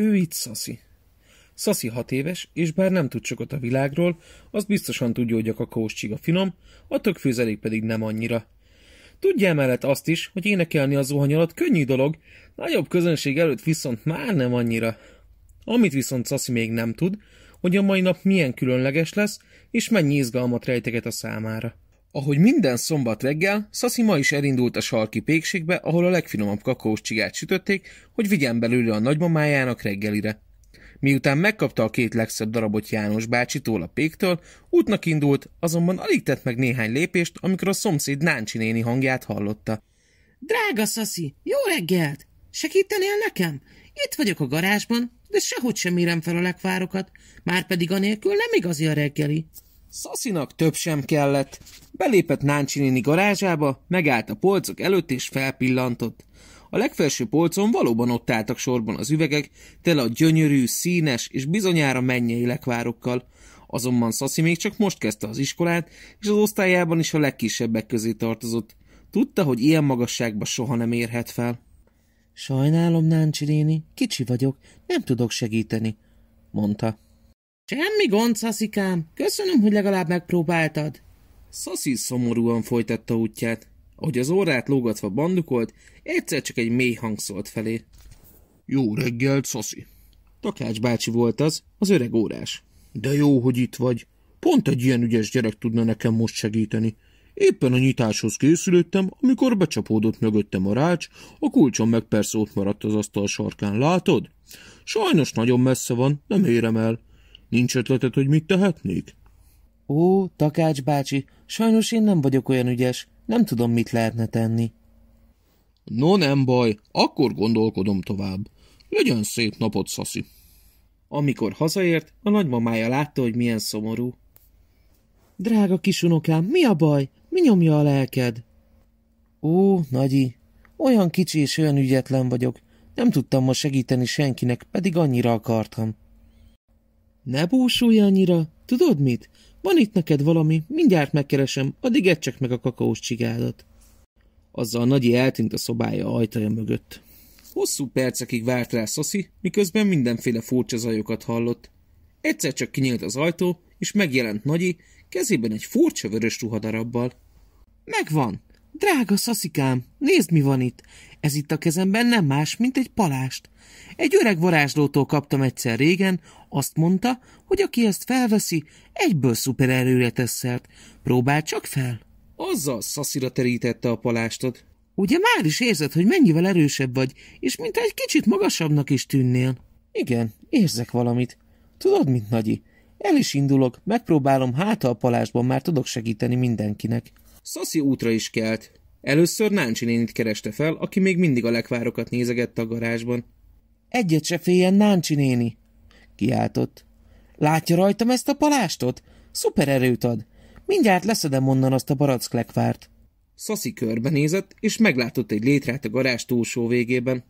Ő itt Szaszi. Szaszi hat éves, és bár nem tud sokat a világról, az biztosan tudja, hogy a kakaós csiga finom, a tökfőzelék pedig nem annyira. Tudja emellett azt is, hogy énekelni a zuhany alatt könnyű dolog, nagyobb közönség előtt viszont már nem annyira. Amit viszont Szaszi még nem tud, hogy a mai nap milyen különleges lesz, és mennyi izgalmat rejteget a számára. Ahogy minden szombat reggel, Szaszi ma is elindult a sarki pékségbe, ahol a legfinomabb kakaós csigát sütötték, hogy vigyen belőle a nagymamájának reggelire. Miután megkapta a két legszebb darabot János bácsitól a péktől, útnak indult, azonban alig tett meg néhány lépést, amikor a szomszéd Náncsi néni hangját hallotta. Drága Szaszi, jó reggelt! Segítenél nekem? Itt vagyok a garázsban, de sehogy sem érem fel a lekvárokat, már pedig anélkül nem igazi a reggeli. Szaszinak több sem kellett. Belépett Náncsi néni garázsába, megállt a polcok előtt és felpillantott. A legfelső polcon valóban ott álltak sorban az üvegek, tele a gyönyörű, színes és bizonyára mennyei lekvárokkal. Azonban Szaszi még csak most kezdte az iskolát, és az osztályában is a legkisebbek közé tartozott. Tudta, hogy ilyen magasságba soha nem érhet fel. Sajnálom, Náncsi néni, kicsi vagyok, nem tudok segíteni, mondta. Semmi gond, szaszikám. Köszönöm, hogy legalább megpróbáltad. Szaszi szomorúan folytatta útját. Ahogy az órát lógatva bandukolt, egyszer csak egy mély hang szólt felé. Jó reggelt, Szaszi! Takács bácsi volt az, az öreg órás. De jó, hogy itt vagy. Pont egy ilyen ügyes gyerek tudna nekem most segíteni. Éppen a nyitáshoz készülöttem, amikor becsapódott mögöttem a rács, a kulcsom meg persze ott maradt az asztal sarkán, látod? Sajnos nagyon messze van, nem érem el. Nincs ötleted, hogy mit tehetnék? Ó, Takács bácsi, sajnos én nem vagyok olyan ügyes, nem tudom, mit lehetne tenni. No, nem baj, akkor gondolkodom tovább. Legyen szép napot, Szaszi. Amikor hazaért, a nagymamája látta, hogy milyen szomorú. Drága kisunokám, mi a baj? Mi nyomja a lelked? Ó, nagyi, olyan kicsi és olyan ügyetlen vagyok. Nem tudtam ma segíteni senkinek, pedig annyira akartam. Ne búsulj annyira, tudod mit? Van itt neked valami, mindjárt megkeresem, addig csak meg a kakaós csigádat. Azzal Nagyi eltűnt a szobája ajtaja mögött. Hosszú percekig várt rá Szoszi, miközben mindenféle furcsa zajokat hallott. Egyszer csak kinyílt az ajtó, és megjelent Nagyi, kezében egy furcsa vörös ruhadarabbal. Megvan, Drága szaszikám, nézd, mi van itt! Ez itt a kezemben nem más, mint egy palást. Egy öreg varázslótól kaptam egyszer régen, azt mondta, hogy aki ezt felveszi, egyből szupererőre tesz szert. Próbál csak fel! Azzal szaszira terítette a palástot. Ugye már is érzed, hogy mennyivel erősebb vagy, és mint egy kicsit magasabbnak is tűnnél. Igen, érzek valamit. Tudod, mint Nagyi, el is indulok, megpróbálom, hát a palásban már tudok segíteni mindenkinek. Szaszi útra is kelt. Először Náncsi nénit kereste fel, aki még mindig a lekvárokat nézegett a garázsban. Egyet se féljen Náncsi néni, kiáltott. Látja rajtam ezt a palástot? Szuper erőt ad. Mindjárt leszedem onnan azt a barack lekvárt. Szaszi körbenézett, és meglátott egy létrát a garázs túlsó végében.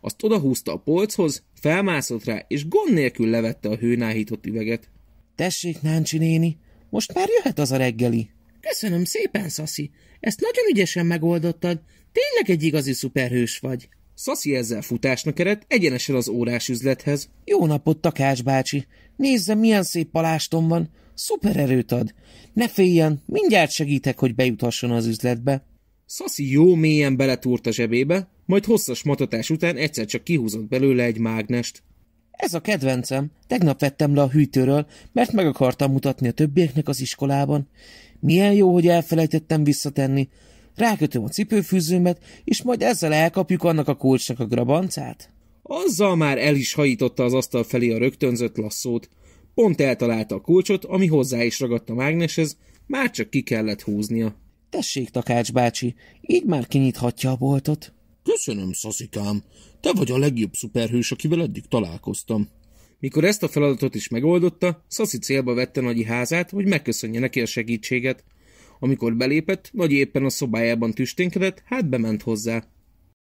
Azt odahúzta a polchoz, felmászott rá, és gond nélkül levette a hőnáhított üveget. Tessék, Náncsi néni, most már jöhet az a reggeli. Köszönöm szépen, Szaszi. Ezt nagyon ügyesen megoldottad. Tényleg egy igazi szuperhős vagy. Szaszi ezzel futásnak eredt egyenesen az órás üzlethez. Jó napot, Takás bácsi. Nézze, milyen szép palástom van. Szuper erőt ad. Ne féljen, mindjárt segítek, hogy bejuthasson az üzletbe. Szaszi jó mélyen beletúrt a zsebébe, majd hosszas matatás után egyszer csak kihúzott belőle egy mágnest. Ez a kedvencem. Tegnap vettem le a hűtőről, mert meg akartam mutatni a többieknek az iskolában. Milyen jó, hogy elfelejtettem visszatenni. Rákötöm a cipőfűzőmet, és majd ezzel elkapjuk annak a kulcsnak a grabancát. Azzal már el is hajította az asztal felé a rögtönzött lasszót. Pont eltalálta a kulcsot, ami hozzá is ragadt a mágneshez, már csak ki kellett húznia. Tessék, Takács bácsi, így már kinyithatja a boltot. Köszönöm, szaszikám. Te vagy a legjobb szuperhős, akivel eddig találkoztam. Mikor ezt a feladatot is megoldotta, Szaszi célba vette Nagyi házát, hogy megköszönje neki a segítséget. Amikor belépett, Nagyi éppen a szobájában tüsténkedett, hát bement hozzá.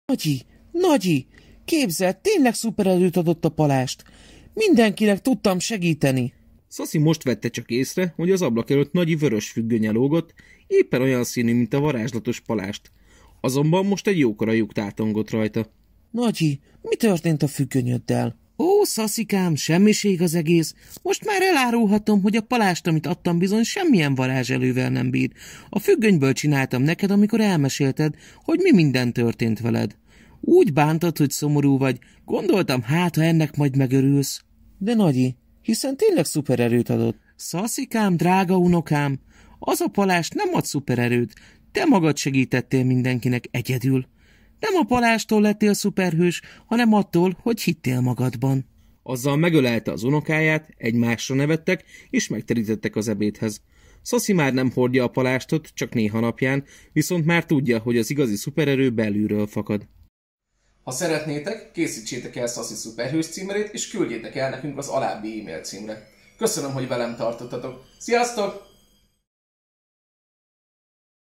Nagyi, Nagyi, képzeld, tényleg szupererőt adott a palást. Mindenkinek tudtam segíteni. Szaszi most vette csak észre, hogy az ablak előtt Nagyi vörös függönye lógott, éppen olyan színű, mint a varázslatos palást. Azonban most egy jókora lyuk tátongott rajta. Nagyi, mi történt a függönyöddel? szaszikám, semmiség az egész. Most már elárulhatom, hogy a palást, amit adtam bizony, semmilyen varázselővel nem bír. A függönyből csináltam neked, amikor elmesélted, hogy mi minden történt veled. Úgy bántad, hogy szomorú vagy. Gondoltam, hát, ha ennek majd megörülsz. De Nagyi, hiszen tényleg szupererőt adott. Szaszikám, drága unokám, az a palást nem ad szupererőt. Te magad segítettél mindenkinek egyedül. Nem a palástól lettél szuperhős, hanem attól, hogy hittél magadban. Azzal megölelte az unokáját, egymásra nevettek, és megterítettek az ebédhez. Szaszi már nem hordja a palástot, csak néha napján, viszont már tudja, hogy az igazi szupererő belülről fakad. Ha szeretnétek, készítsétek el Szaszi szuperhős címerét, és küldjétek el nekünk az alábbi e-mail címre. Köszönöm, hogy velem tartottatok. Sziasztok!